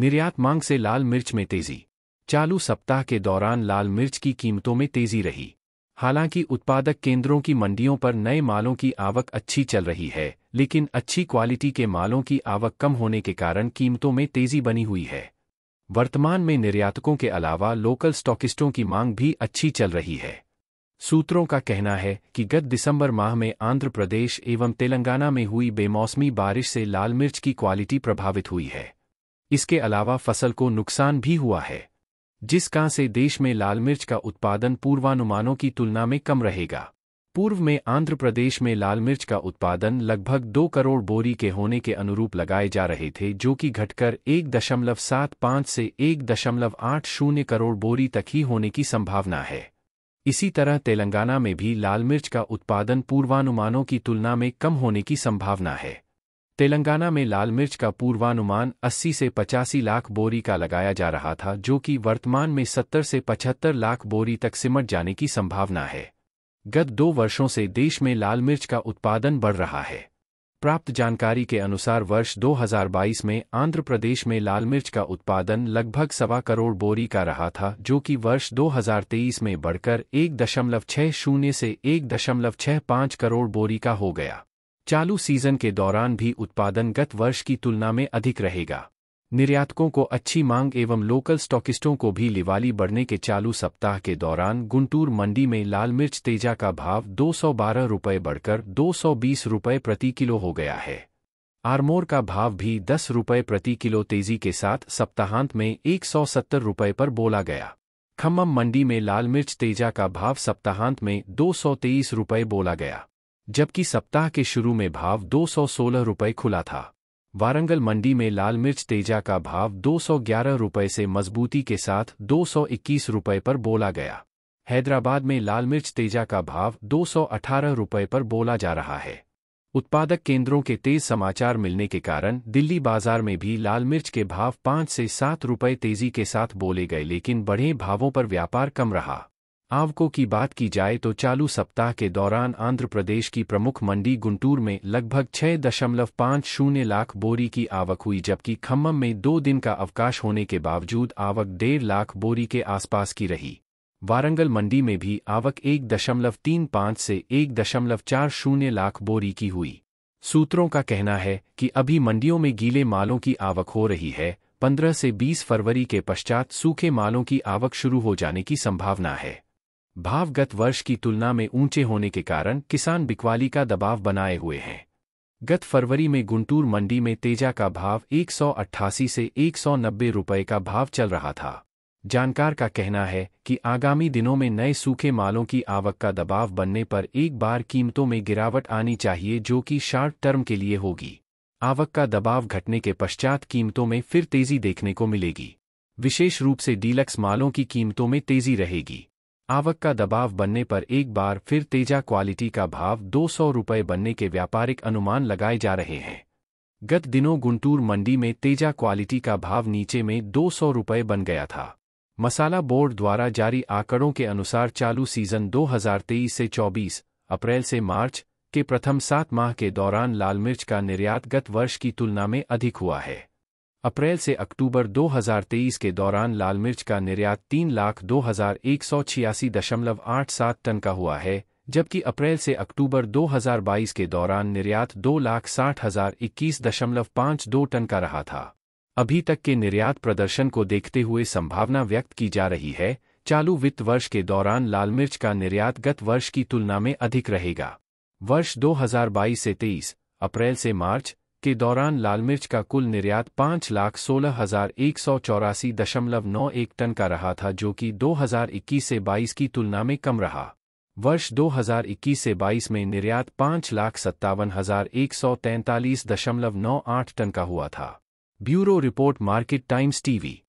निर्यात मांग से लाल मिर्च में तेजी चालू सप्ताह के दौरान लाल मिर्च की कीमतों में तेजी रही हालांकि उत्पादक केंद्रों की मंडियों पर नए मालों की आवक अच्छी चल रही है लेकिन अच्छी क्वालिटी के मालों की आवक कम होने के कारण कीमतों में तेजी बनी हुई है वर्तमान में निर्यातकों के अलावा लोकल स्टॉकिस्टों की मांग भी अच्छी चल रही है सूत्रों का कहना है कि गत दिसंबर माह में आंध्र प्रदेश एवं तेलंगाना में हुई बेमौसमी बारिश से लाल मिर्च की क्वालिटी प्रभावित हुई है इसके अलावा फसल को नुकसान भी हुआ है जिसका से देश में लाल मिर्च का उत्पादन पूर्वानुमानों की तुलना में कम रहेगा पूर्व में आंध्र प्रदेश में लाल मिर्च का उत्पादन लगभग दो करोड़ बोरी के होने के अनुरूप लगाए जा रहे थे जो कि घटकर एक दशमलव सात पाँच से एक दशमलव आठ शून्य करोड़ बोरी तक ही होने की संभावना है इसी तरह तेलंगाना में भी लाल मिर्च का उत्पादन पूर्वानुमानों की तुलना में कम होने की संभावना है तेलंगाना में लाल मिर्च का पूर्वानुमान 80 से पचासी लाख बोरी का लगाया जा रहा था जो कि वर्तमान में 70 से 75 लाख बोरी तक सिमट जाने की संभावना है गत दो वर्षों से देश में लाल मिर्च का उत्पादन बढ़ रहा है प्राप्त जानकारी के अनुसार वर्ष 2022 में आंध्र प्रदेश में लाल मिर्च का उत्पादन लगभग सवा करोड़ बोरी का रहा था जो कि वर्ष 2023 में बढ़कर एक दशमलव छह शून्य से एक दशमलव छह पाँच करोड़ बोरी का हो गया चालू सीजन के दौरान भी उत्पादन गत वर्ष की तुलना में अधिक रहेगा निर्यातकों को अच्छी मांग एवं लोकल स्टॉकिस्टों को भी लिवाली बढ़ने के चालू सप्ताह के दौरान गुंटूर मंडी में लाल मिर्च तेजा का भाव दो सौ बारह रुपये बढ़कर दो सौ बीस रुपये प्रति किलो हो गया है आरमोर का भाव भी दस रुपये प्रति किलो तेजी के साथ सप्ताहांत में एक सौ सत्तर रुपये पर बोला गया खम्मम मंडी में लाल मिर्च तेजा का भाव सप्ताहांत में दो सौ तेईस रुपये बोला गया जबकि सप्ताह के शुरू में भाव दो सौ सोलह रुपये खुला था वारंगल मंडी में लाल मिर्च तेजा का भाव दो सौ ग्यारह रुपये से मजबूती के साथ दो सौ इक्कीस रुपये पर बोला गया हैदराबाद में लाल मिर्च तेजा का भाव दो सौ अठारह रुपये पर बोला जा रहा है उत्पादक केंद्रों के तेज समाचार मिलने के कारण दिल्ली बाजार में भी लाल मिर्च के भाव पाँच से सात रुपये तेजी के साथ बोले गए लेकिन बढ़े भावों पर व्यापार कम रहा आवको की बात की जाए तो चालू सप्ताह के दौरान आंध्र प्रदेश की प्रमुख मंडी गुंटूर में लगभग छह दशमलव पाँच शून्य लाख बोरी की आवक हुई जबकि खम्मम में दो दिन का अवकाश होने के बावजूद आवक डेढ़ लाख बोरी के आसपास की रही वारंगल मंडी में भी आवक एक दशमलव तीन पाँच से एक दशमलव चार शून्य लाख बोरी की हुई सूत्रों का कहना है कि अभी मंडियों में गीले मालों की आवक हो रही है पंद्रह से बीस फरवरी के पश्चात सूखे मालों की आवक शुरू हो जाने की संभावना है भाव गत वर्ष की तुलना में ऊंचे होने के कारण किसान बिकवाली का दबाव बनाए हुए हैं गत फरवरी में गुंटूर मंडी में तेजा का भाव 188 से 190 रुपए का भाव चल रहा था जानकार का कहना है कि आगामी दिनों में नए सूखे मालों की आवक का दबाव बनने पर एक बार कीमतों में गिरावट आनी चाहिए जो कि शॉर्ट टर्म के लिए होगी आवक का दबाव घटने के पश्चात कीमतों में फिर तेजी देखने को मिलेगी विशेष रूप से डीलक्स मालों की कीमतों में तेजी रहेगी आवक का दबाव बनने पर एक बार फिर तेजा क्वालिटी का भाव दो सौ रुपये बनने के व्यापारिक अनुमान लगाए जा रहे हैं गत दिनों गुंटूर मंडी में तेजा क्वालिटी का भाव नीचे में दो सौ रुपये बन गया था मसाला बोर्ड द्वारा जारी आंकड़ों के अनुसार चालू सीजन 2023 से 24 अप्रैल से मार्च के प्रथम सात माह के दौरान लाल मिर्च का निर्यात गत वर्ष की तुलना में अधिक हुआ है अप्रैल से अक्टूबर 2023 के दौरान लाल मिर्च का निर्यात तीन लाख दो हजार एक सौ छियासी दशमलव आठ सात टन का हुआ है जबकि अप्रैल से अक्टूबर 2022 के दौरान निर्यात दो लाख साठ हजार इक्कीस दशमलव पाँच दो टन का रहा था अभी तक के निर्यात प्रदर्शन को देखते हुए संभावना व्यक्त की जा रही है चालू वित्त वर्ष के दौरान लाल मिर्च का निर्यात गत वर्ष की तुलना में अधिक रहेगा वर्ष 2022 से 23 अप्रैल से मार्च के दौरान लाल मिर्च का कुल निर्यात पाँच लाख सोलह हजार एक सौ चौरासी दशमलव नौ एक टन का रहा था जो कि 2021 से 22 की तुलना में कम रहा वर्ष 2021 से 22 में निर्यात पाँच लाख सत्तावन हजार एक सौ तैंतालीस दशमलव नौ आठ टन का हुआ था bureau report Market Times TV